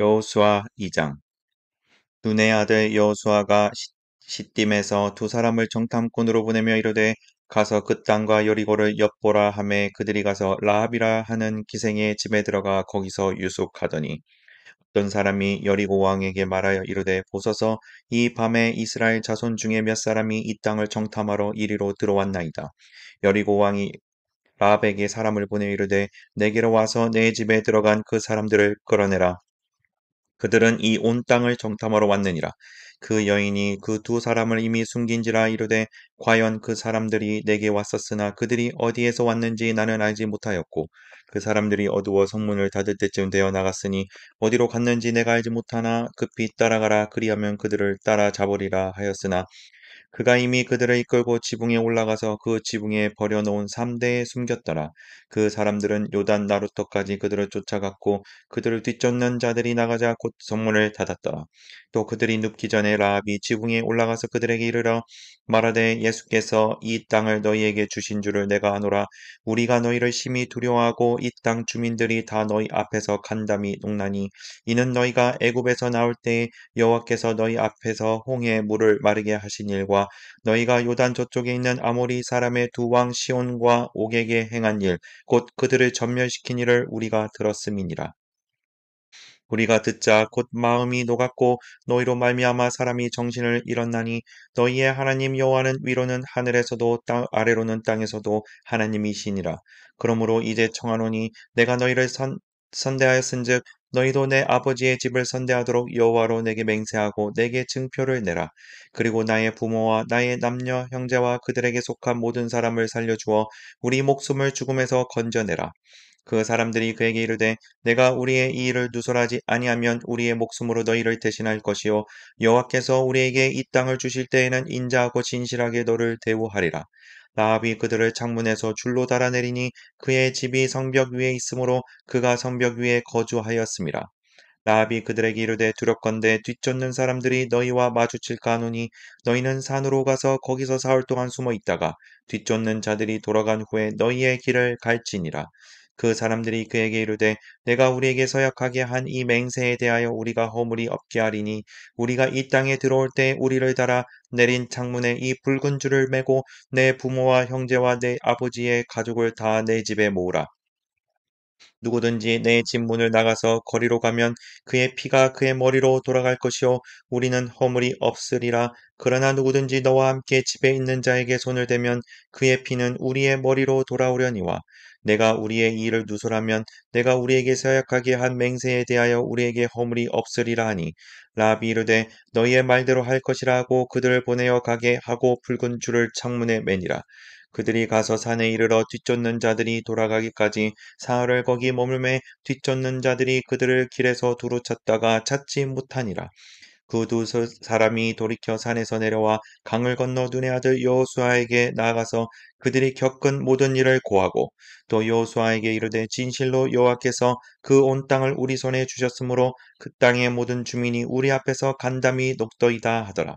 여호수아 2장 눈의 아들 여호수아가 시딤에서 두 사람을 정탐꾼으로 보내며 이르되 가서 그 땅과 여리고를 엿보라 함에 그들이 가서 라합이라 하는 기생의 집에 들어가 거기서 유속하더니 어떤 사람이 여리고 왕에게 말하여 이르되 보소서 이 밤에 이스라엘 자손 중에 몇 사람이 이 땅을 정탐하러 이리로 들어왔나이다 여리고 왕이 라합에게 사람을 보내 이르되 내게로 와서 내 집에 들어간 그 사람들을 끌어내라 그들은 이 온 땅을 정탐하러 왔느니라. 그 여인이 그 두 사람을 이미 숨긴지라 이르되 과연 그 사람들이 내게 왔었으나 그들이 어디에서 왔는지 나는 알지 못하였고 그 사람들이 어두워 성문을 닫을 때쯤 되어 나갔으니 어디로 갔는지 내가 알지 못하나 급히 따라가라 그리하면 그들을 따라 잡으리라 하였으나 그가 이미 그들을 이끌고 지붕에 올라가서 그 지붕에 버려놓은 3대에 숨겼더라. 그 사람들은 요단 나루터까지 그들을 쫓아갔고 그들을 뒤쫓는 자들이 나가자 곧 성문을 닫았더라. 또 그들이 눕기 전에 라합이 지붕에 올라가서 그들에게 이르러 말하되 예수께서 이 땅을 너희에게 주신 줄을 내가 아노라. 우리가 너희를 심히 두려워하고 이 땅 주민들이 다 너희 앞에서 간담이 농나니 이는 너희가 애굽에서 나올 때에 여호와께서 너희 앞에서 홍해 물을 마르게 하신 일과 너희가 요단 저쪽에 있는 아모리 사람의 두 왕 시온과 옥에게 행한 일 곧 그들을 전멸시킨 일을 우리가 들었음이니라 우리가 듣자 곧 마음이 녹았고 너희로 말미암아 사람이 정신을 잃었나니 너희의 하나님 여호와는 위로는 하늘에서도 땅 아래로는 땅에서도 하나님이시니라 그러므로 이제 청하노니 내가 너희를 선, 선대하였은즉 너희도 내 아버지의 집을 선대하도록 여호와로 내게 맹세하고 내게 증표를 내라. 그리고 나의 부모와 나의 남녀 형제와 그들에게 속한 모든 사람을 살려주어 우리 목숨을 죽음에서 건져내라. 그 사람들이 그에게 이르되 내가 우리의 이 일을 누설하지 아니하면 우리의 목숨으로 너희를 대신할 것이요 여호와께서 우리에게 이 땅을 주실 때에는 인자하고 진실하게 너를 대우하리라 라합이 그들을 창문에서 줄로 달아내리니 그의 집이 성벽 위에 있으므로 그가 성벽 위에 거주하였습니다. 라합이 그들에게 이르되 두렵건대 뒤쫓는 사람들이 너희와 마주칠까 하노니 너희는 산으로 가서 거기서 사흘 동안 숨어 있다가 뒤쫓는 자들이 돌아간 후에 너희의 길을 갈지니라. 그 사람들이 그에게 이르되 내가 우리에게 서약하게 한 이 맹세에 대하여 우리가 허물이 없게 하리니 우리가 이 땅에 들어올 때 우리를 따라 내린 창문에 이 붉은 줄을 메고 내 부모와 형제와 내 아버지의 가족을 다 내 집에 모으라. 누구든지 내 집문을 나가서 거리로 가면 그의 피가 그의 머리로 돌아갈 것이요 우리는 허물이 없으리라 그러나 누구든지 너와 함께 집에 있는 자에게 손을 대면 그의 피는 우리의 머리로 돌아오려니와 내가 우리의 일을 누설하면 내가 우리에게 사약하게 한 맹세에 대하여 우리에게 허물이 없으리라 하니 라비 르되 너희의 말대로 할 것이라 하고 그들을 보내어 가게 하고 붉은 줄을 창문에 매니라 그들이 가서 산에 이르러 뒤쫓는 자들이 돌아가기까지 사흘을 거기 머물매 뒤쫓는 자들이 그들을 길에서 두루 찾다가 찾지 못하니라 그두 사람이 돌이켜 산에서 내려와 강을 건너 눈의 아들 여호수아에게 나아가서 그들이 겪은 모든 일을 고하고 또 여호수아에게 이르되 진실로 여호와께서 그 온 땅을 우리 손에 주셨으므로 그 땅의 모든 주민이 우리 앞에서 간담이 녹더이다 하더라.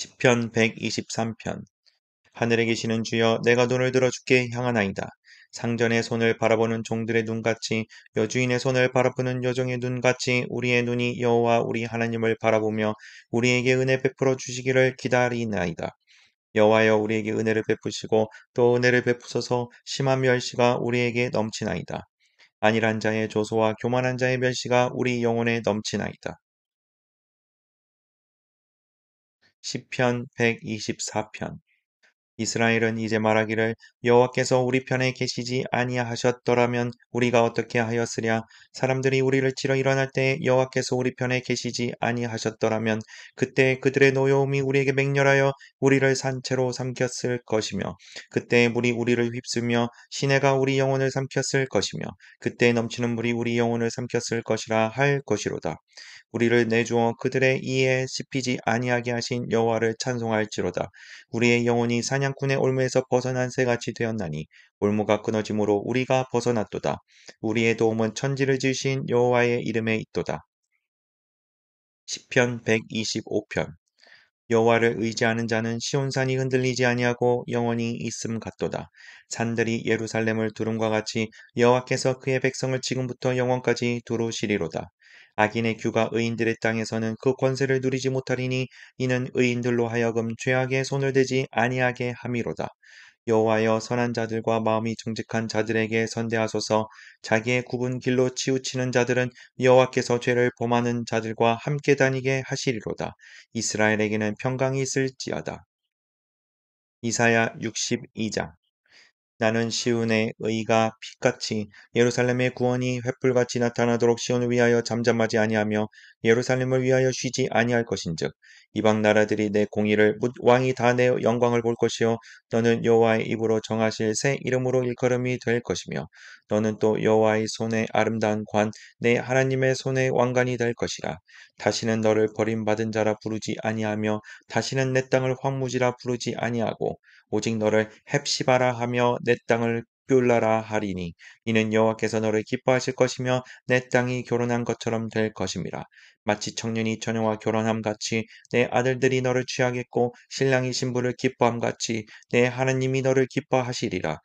1 0편 123편 하늘에 계시는 주여 내가 눈을 들어 주게 향하나이다. 상전의 손을 바라보는 종들의 눈같이 여주인의 손을 바라보는 여종의 눈같이 우리의 눈이 여호와 우리 하나님을 바라보며 우리에게 은혜 베풀어 주시기를 기다리나이다. 여호와여 우리에게 은혜를 베푸시고 또 은혜를 베푸소서 심한 멸시가 우리에게 넘치나이다. 안일한 자의 조소와 교만한 자의 멸시가 우리 영혼에 넘치나이다. 시편 124편 이스라엘은 이제 말하기를 여호와께서 우리 편에 계시지 아니하셨더라면 우리가 어떻게 하였으랴 사람들이 우리를 치러 일어날 때 여호와께서 우리 편에 계시지 아니하셨더라면 그때 그들의 노여움이 우리에게 맹렬하여 우리를 산채로 삼켰을 것이며 그때 물이 우리를 휩쓸며 시내가 우리 영혼을 삼켰을 것이며 그때 넘치는 물이 우리 영혼을 삼켰을 것이라 할 것이로다 우리를 내주어 그들의 이에 씹히지 아니하게 하신 여호와를 찬송할지로다 우리의 영혼이 산 사냥꾼의 올무에서 벗어난 새같이 되었나니 올무가 끊어짐으로 우리가 벗어났도다. 우리의 도움은 천지를 지신 으 여호와의 이름에 있도다. 1 0편 125편 여호와를 의지하는 자는 시온산이 흔들리지 아니하고 영원히 있음 같도다. 산들이 예루살렘을 두름과 같이 여호와께서 그의 백성을 지금부터 영원까지 두루시리로다. 악인의 규가 의인들의 땅에서는 그 권세를 누리지 못하리니 이는 의인들로 하여금 죄악에 손을 대지 아니하게 함이로다. 여호와여 선한 자들과 마음이 정직한 자들에게 선대하소서 자기의 굽은 길로 치우치는 자들은 여호와께서 죄를 범하는 자들과 함께 다니게 하시리로다. 이스라엘에게는 평강이 있을지어다. 이사야 62장 나는 시온의 의가 빛같이 예루살렘의 구원이 횃불같이 나타나도록 시온을 위하여 잠잠하지 아니하며 예루살렘을 위하여 쉬지 아니할 것인즉 이방 나라들이 내 공의를 묻 왕이 다 내 영광을 볼 것이요 너는 여호와의 입으로 정하실 새 이름으로 일컬음이 될 것이며 너는 또 여호와의 손에 아름다운 관 내 하나님의 손에 왕관이 될 것이라 다시는 너를 버림받은 자라 부르지 아니하며 다시는 내 땅을 황무지라 부르지 아니하고 오직 너를 헵시바라 하며 내 땅을 뿔라라 하리니 이는 여호와께서 너를 기뻐하실 것이며 내 땅이 결혼한 것처럼 될 것입니다. 마치 청년이 처녀와 결혼함 같이 내 아들들이 너를 취하겠고 신랑이 신부를 기뻐함 같이 내 하나님이 너를 기뻐하시리라.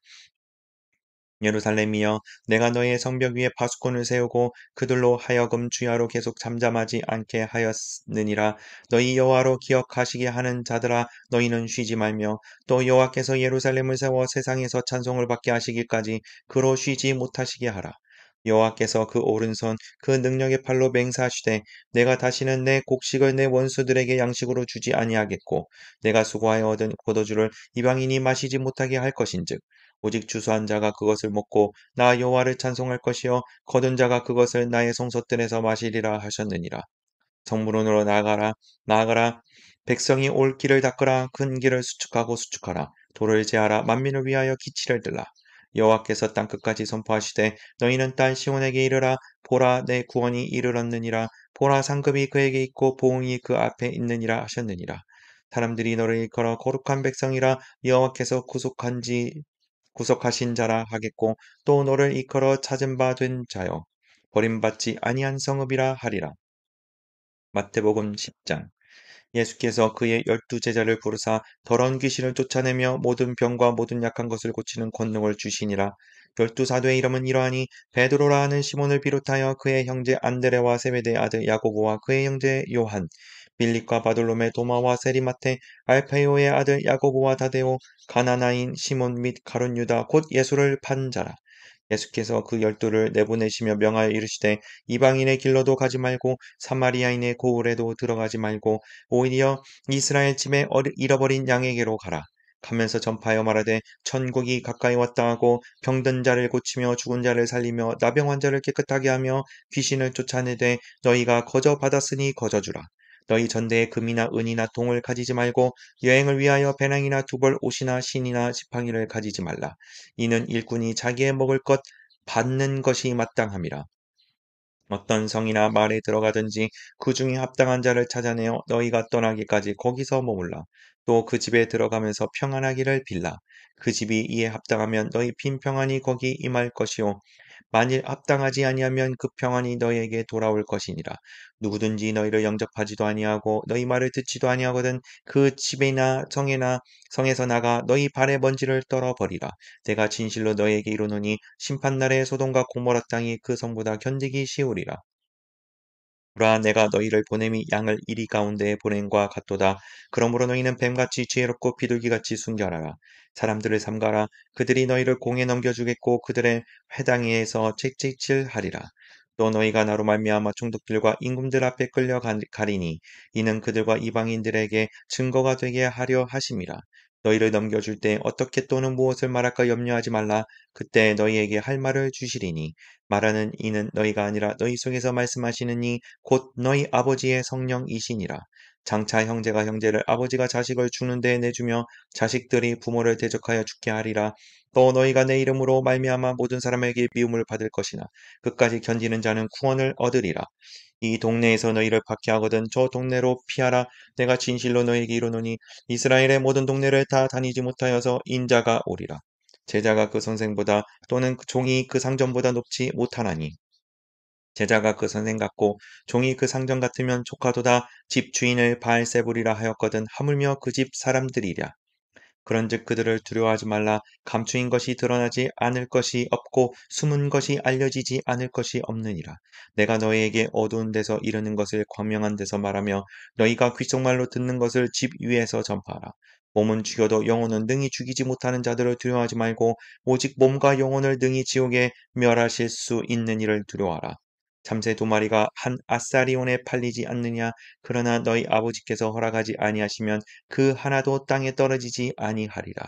예루살렘이여 내가 너의 성벽 위에 파수꾼을 세우고 그들로 하여금 주야로 계속 잠잠하지 않게 하였느니라 너희 여호와로 기억하시게 하는 자들아 너희는 쉬지 말며 또 여호와께서 예루살렘을 세워 세상에서 찬송을 받게 하시기까지 그로 쉬지 못하시게 하라 여호와께서 그 오른손 그 능력의 팔로 맹사하시되 내가 다시는 내 곡식을 내 원수들에게 양식으로 주지 아니하겠고 내가 수고하여 얻은 포도주를 이방인이 마시지 못하게 할 것인즉 오직 주수한 자가 그것을 먹고 나 여호와를 찬송할 것이요 거둔 자가 그것을 나의 성소뜰에서 마시리라 하셨느니라 성문으로 나가라 나가라 백성이 올 길을 닦으라 큰 길을 수축하고 수축하라 돌을 제하라 만민을 위하여 기치를 들라 여호와께서 땅 끝까지 선포하시되 너희는 딸 시온에게 이르라 보라 내 구원이 이르렀느니라 보라 상급이 그에게 있고 보응이 그 앞에 있느니라 하셨느니라 사람들이 너를 일컬어 거룩한 백성이라 여호와께서 구속한지 구속하신 자라 하겠고 또 너를 이끌어 찾은 바 된 자여 버림받지 아니한 성읍이라 하리라 마태복음 10장 예수께서 그의 열두 제자를 부르사 더러운 귀신을 쫓아내며 모든 병과 모든 약한 것을 고치는 권능을 주시니라. 열두 사도의 이름은 이러하니 베드로라 하는 시몬을 비롯하여 그의 형제 안드레와 세베대 아들 야고보와 그의 형제 요한, 빌립과 바돌롬의 도마와 세리마테, 알페오의 아들 야고보와 다데오, 가나나인 시몬 및 가룟 유다 곧 예수를 판 자라. 예수께서 그 열두를 내보내시며 명하여 이르시되 이방인의 길로도 가지 말고 사마리아인의 고울에도 들어가지 말고 오히려 이스라엘 집에 잃어버린 양에게로 가라. 가면서 전파하여 말하되 천국이 가까이 왔다 하고 병든 자를 고치며 죽은 자를 살리며 나병 환자를 깨끗하게 하며 귀신을 쫓아내되 너희가 거저 받았으니 거저 주라. 너희 전대에 금이나 은이나 동을 가지지 말고 여행을 위하여 배낭이나 두벌 옷이나 신이나 지팡이를 가지지 말라. 이는 일꾼이 자기의 먹을 것 받는 것이 마땅함이라. 어떤 성이나 말에 들어가든지 그 중에 합당한 자를 찾아내어 너희가 떠나기까지 거기서 머물라. 또 그 집에 들어가면서 평안하기를 빌라. 그 집이 이에 합당하면 너희 빈평안이 거기 임할 것이오 만일 합당하지 아니하면 그 평안이 너희에게 돌아올 것이니라. 누구든지 너희를 영접하지도 아니하고 너희 말을 듣지도 아니하거든 그 집이나 성에나 성에서 나가 너희 발에 먼지를 떨어 버리라. 내가 진실로 너희에게 이르노니 심판날에 소돔과 고모라 땅이 그 성보다 견디기 쉬우리라. 보라 내가 너희를 보냄이 양을 이리 가운데에 보냄과 같도다. 그러므로 너희는 뱀같이 지혜롭고 비둘기같이 숨겨라. 사람들을 삼가라. 그들이 너희를 공에 넘겨주겠고 그들의 회당에서 책찍질하리라. 또 너희가 나로 말미암아 중독들과 임금들 앞에 끌려가리니 이는 그들과 이방인들에게 증거가 되게 하려 하심이라. 너희를 넘겨줄 때 어떻게 또는 무엇을 말할까 염려하지 말라. 그때 너희에게 할 말을 주시리니. 말하는 이는 너희가 아니라 너희 속에서 말씀하시는 이 곧 너희 아버지의 성령이시니라. 장차 형제가 형제를 아버지가 자식을 죽는 데에 내주며 자식들이 부모를 대적하여 죽게 하리라. 또 너희가 내 이름으로 말미암아 모든 사람에게 미움을 받을 것이나 끝까지 견디는 자는 구원을 얻으리라. 이 동네에서 너희를 박해하거든 저 동네로 피하라. 내가 진실로 너희에게 이르노니 이스라엘의 모든 동네를 다 다니지 못하여서 인자가 오리라. 제자가 그 선생보다 또는 종이 그 상점보다 높지 못하나니. 제자가 그 선생 같고 종이 그 상점 같으면 조카도다 집 주인을 바알세불이라 하였거든 하물며 그 집 사람들이랴. 그런즉 그들을 두려워하지 말라 감추인 것이 드러나지 않을 것이 없고 숨은 것이 알려지지 않을 것이 없느니라 내가 너희에게 어두운 데서 이르는 것을 광명한 데서 말하며 너희가 귓속말로 듣는 것을 집 위에서 전파하라 몸은 죽여도 영혼은 능히 죽이지 못하는 자들을 두려워하지 말고 오직 몸과 영혼을 능히 지옥에 멸하실 수 있는 일을 두려워하라 참새 두 마리가 한 아사리온에 팔리지 않느냐 그러나 너희 아버지께서 허락하지 아니하시면 그 하나도 땅에 떨어지지 아니하리라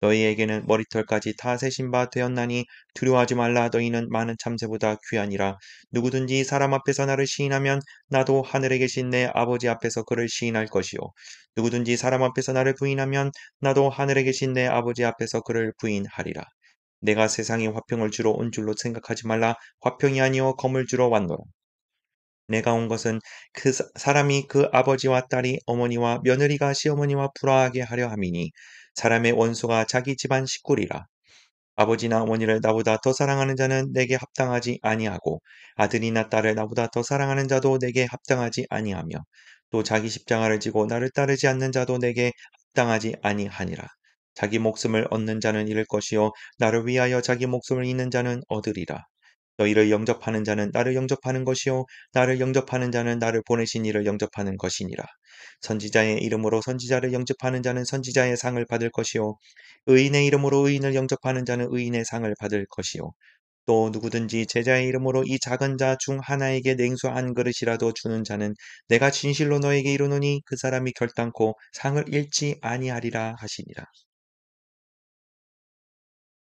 너희에게는 머리털까지 다 세신 바 되었나니 두려워하지 말라 너희는 많은 참새보다 귀하니라 누구든지 사람 앞에서 나를 시인하면 나도 하늘에 계신 내 아버지 앞에서 그를 시인할 것이요 누구든지 사람 앞에서 나를 부인하면 나도 하늘에 계신 내 아버지 앞에서 그를 부인하리라 내가 세상에 화평을 주러 온 줄로 생각하지 말라 화평이 아니요 검을 주러 왔노라. 내가 온 것은 그 사람이 그 아버지와 딸이 어머니와 며느리가 시어머니와 불화하게 하려 함이니 사람의 원수가 자기 집안 식구리라. 아버지나 어머니를 나보다 더 사랑하는 자는 내게 합당하지 아니하고 아들이나 딸을 나보다 더 사랑하는 자도 내게 합당하지 아니하며 또 자기 십자가를 지고 나를 따르지 않는 자도 내게 합당하지 아니하니라. 자기 목숨을 얻는 자는 잃을 것이요 나를 위하여 자기 목숨을 잃는 자는 얻으리라. 너희를 영접하는 자는 나를 영접하는 것이요 나를 영접하는 자는 나를 보내신 이를 영접하는 것이니라. 선지자의 이름으로 선지자를 영접하는 자는 선지자의 상을 받을 것이요 의인의 이름으로 의인을 영접하는 자는 의인의 상을 받을 것이요 또 누구든지 제자의 이름으로 이 작은 자 중 하나에게 냉수 한 그릇이라도 주는 자는 내가 진실로 너에게 이르노니 그 사람이 결단코 상을 잃지 아니하리라 하시니라.